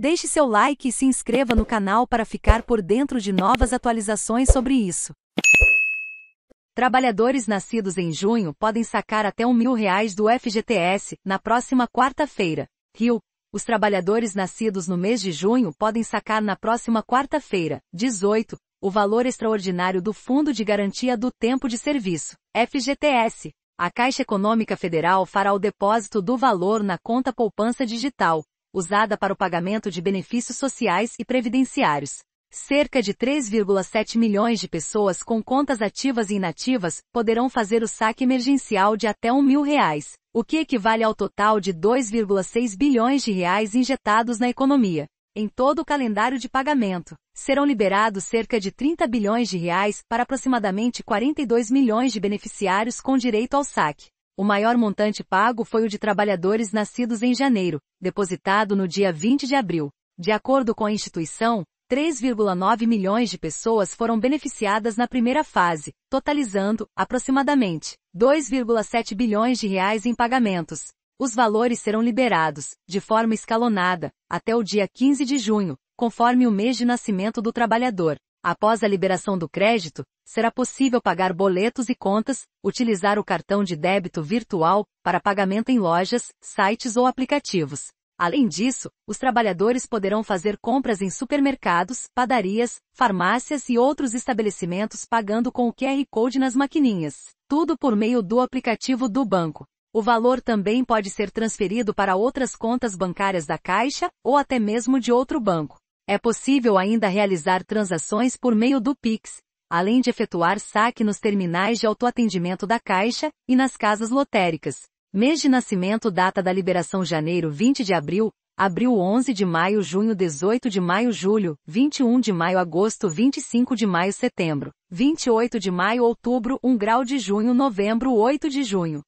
Deixe seu like e se inscreva no canal para ficar por dentro de novas atualizações sobre isso. Trabalhadores nascidos em junho podem sacar até um mil reais do FGTS na próxima quarta-feira. Rio, os trabalhadores nascidos no mês de junho podem sacar na próxima quarta-feira, 18, o valor extraordinário do Fundo de Garantia do Tempo de Serviço, FGTS. A Caixa Econômica Federal fará o depósito do valor na conta poupança digital, usada para o pagamento de benefícios sociais e previdenciários. Cerca de 3,7 milhões de pessoas com contas ativas e inativas poderão fazer o saque emergencial de até R$ mil reais, o que equivale ao total de 2,6 bilhões de reais injetados na economia. Em todo o calendário de pagamento, serão liberados cerca de 30 bilhões de reais para aproximadamente 42 milhões de beneficiários com direito ao saque. O maior montante pago foi o de trabalhadores nascidos em janeiro, depositado no dia 20 de abril. De acordo com a instituição, 3,9 milhões de pessoas foram beneficiadas na primeira fase, totalizando, aproximadamente, 2,7 bilhões de reais em pagamentos. Os valores serão liberados, de forma escalonada, até o dia 15 de junho, conforme o mês de nascimento do trabalhador. Após a liberação do crédito, será possível pagar boletos e contas, utilizar o cartão de débito virtual para pagamento em lojas, sites ou aplicativos. Além disso, os trabalhadores poderão fazer compras em supermercados, padarias, farmácias e outros estabelecimentos pagando com o QR Code nas maquininhas, tudo por meio do aplicativo do banco. O valor também pode ser transferido para outras contas bancárias da Caixa ou até mesmo de outro banco. É possível ainda realizar transações por meio do Pix, além de efetuar saque nos terminais de autoatendimento da Caixa e nas casas lotéricas. Mês de nascimento data da liberação janeiro 20 de abril, abril 11 de maio, junho 18 de maio, julho 21 de maio, agosto 25 de maio, setembro 28 de maio, outubro 1 grau de junho, novembro 8 de junho.